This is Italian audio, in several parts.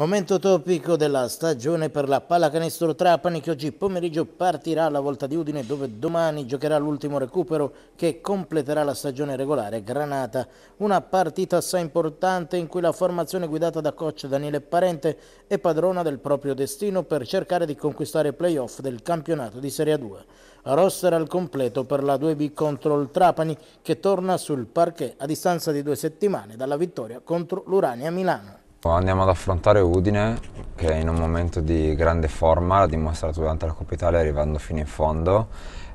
Momento topico della stagione per la pallacanestro Trapani che oggi pomeriggio partirà alla volta di Udine dove domani giocherà l'ultimo recupero che completerà la stagione regolare Granata. Una partita assai importante in cui la formazione guidata da coach Daniele Parente è padrona del proprio destino per cercare di conquistare i playoff del campionato di Serie 2. Roster al completo per la 2B contro il Trapani che torna sul parquet a distanza di due settimane dalla vittoria contro l'Urania Milano. Andiamo ad affrontare Udine che è in un momento di grande forma, l'ha dimostrato durante la Coppa Italia arrivando fino in fondo.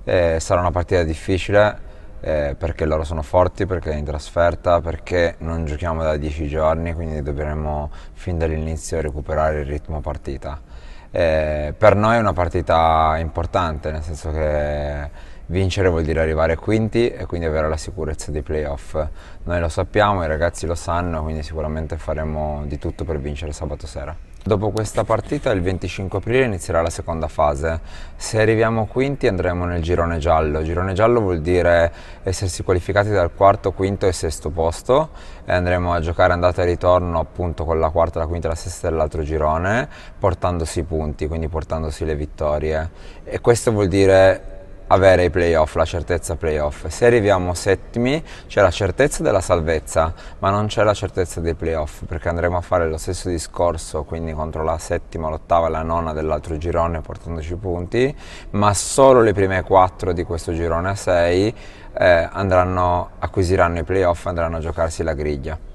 Eh, sarà una partita difficile eh, perché loro sono forti, perché è in trasferta, perché non giochiamo da dieci giorni, quindi dovremo fin dall'inizio recuperare il ritmo partita. Eh, per noi è una partita importante, nel senso che vincere vuol dire arrivare quinti e quindi avere la sicurezza dei playoff. Noi lo sappiamo, i ragazzi lo sanno, quindi sicuramente faremo di tutto per vincere sabato sera. Dopo questa partita il 25 aprile inizierà la seconda fase. Se arriviamo quinti andremo nel girone giallo. Girone giallo vuol dire essersi qualificati dal quarto, quinto e sesto posto e andremo a giocare andata e ritorno appunto con la quarta, la quinta, la sesta dell'altro girone portandosi i punti, quindi portandosi le vittorie. E questo vuol dire avere i playoff, la certezza playoff. Se arriviamo settimi c'è la certezza della salvezza, ma non c'è la certezza dei playoff perché andremo a fare lo stesso discorso, quindi contro la settima, l'ottava e la nona dell'altro girone portandoci punti, ma solo le prime quattro di questo girone a 6 eh, andranno, acquisiranno i playoff, e andranno a giocarsi la griglia.